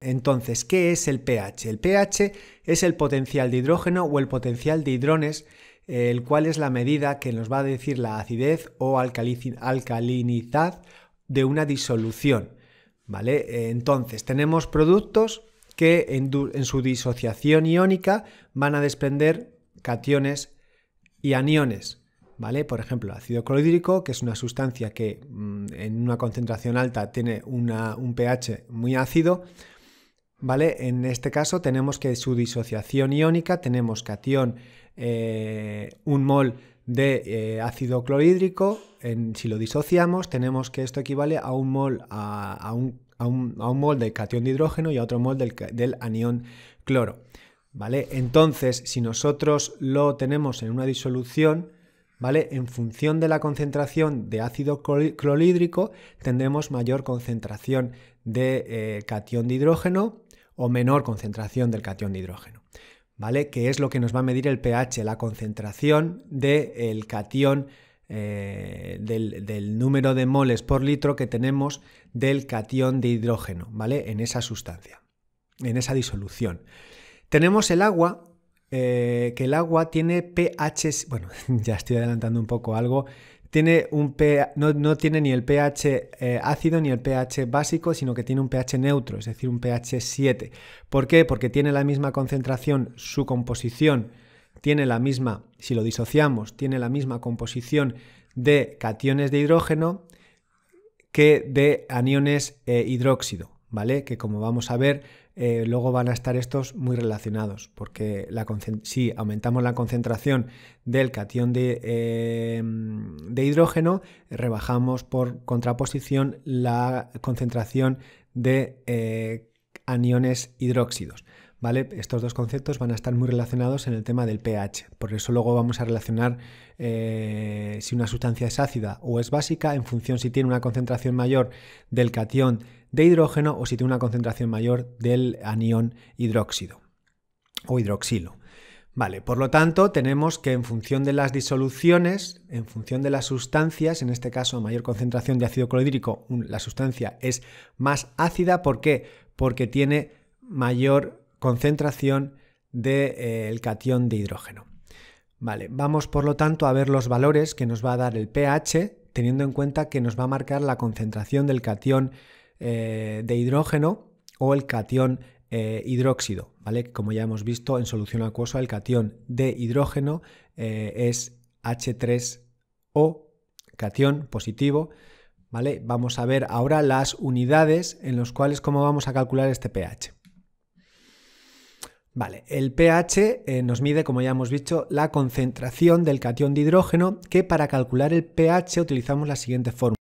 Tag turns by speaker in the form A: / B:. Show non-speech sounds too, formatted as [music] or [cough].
A: Entonces, ¿qué es el pH? El pH es el potencial de hidrógeno o el potencial de hidrones, el cual es la medida que nos va a decir la acidez o alcalinidad de una disolución. ¿Vale? Entonces, tenemos productos que en, su disociación iónica van a desprender cationes y aniones. ¿Vale? Por ejemplo, ácido clorhídrico, que es una sustancia que mm, en una concentración alta tiene un pH muy ácido, ¿vale? En este caso tenemos que su disociación iónica tenemos catión eh, un mol de eh, ácido clorhídrico, si lo disociamos tenemos que esto equivale a un mol, a, un, a, un, mol de catión de hidrógeno y a otro mol del, anión cloro. ¿Vale? Entonces, si nosotros lo tenemos en una disolución, ¿vale? En función de la concentración de ácido clorhídrico, tendremos mayor concentración de eh, catión de hidrógeno o menor concentración del catión de hidrógeno. ¿Vale? Que es lo que nos va a medir el pH, la concentración del catión, cation, eh, del, número de moles por litro que tenemos del catión de hidrógeno, ¿vale? En esa sustancia, en esa disolución. Tenemos el agua, eh, que el agua tiene pH, bueno, [laughs] ya estoy adelantando un poco algo, tiene un no, tiene ni el pH eh, ácido ni el pH básico, sino que tiene un pH neutro, es decir, un pH 7. ¿Por qué? Porque tiene la misma concentración, su composición tiene la misma, si lo disociamos, tiene la misma composición de cationes de hidrógeno que de aniones eh, hidróxido, ¿vale? Que como vamos a ver, eh, luego van a estar estos muy relacionados, porque si aumentamos la concentración del catión eh, de, hidrógeno, rebajamos por contraposición la concentración de eh, aniones hidróxidos. Estos dos conceptos van a estar muy relacionados en el tema del pH, por eso luego vamos a relacionar eh, si una sustancia es ácida o es básica en función si tiene una concentración mayor del cation de hidrógeno o si tiene una concentración mayor del anión hidróxido o hidroxilo. Vale, por lo tanto, tenemos que en función de las disoluciones, en función de las sustancias, en este caso mayor concentración de ácido clorhídrico, la sustancia es más ácida. ¿Por qué? Porque tiene mayor concentración del de, eh, catión de hidrógeno. Vale, vamos por lo tanto a ver los valores que nos va a dar el pH, teniendo en cuenta que nos va a marcar la concentración del catión eh, de hidrógeno o el catión eh, hidróxido, ¿vale? Como ya hemos visto en solución acuosa, el catión de hidrógeno es H3O, catión positivo, ¿vale? Vamos a ver ahora las unidades en las cuales cómo vamos a calcular este pH. Vale, el pH eh, nos mide, como ya hemos visto, la concentración del catión de hidrógeno, que para calcular el pH utilizamos la siguiente fórmula.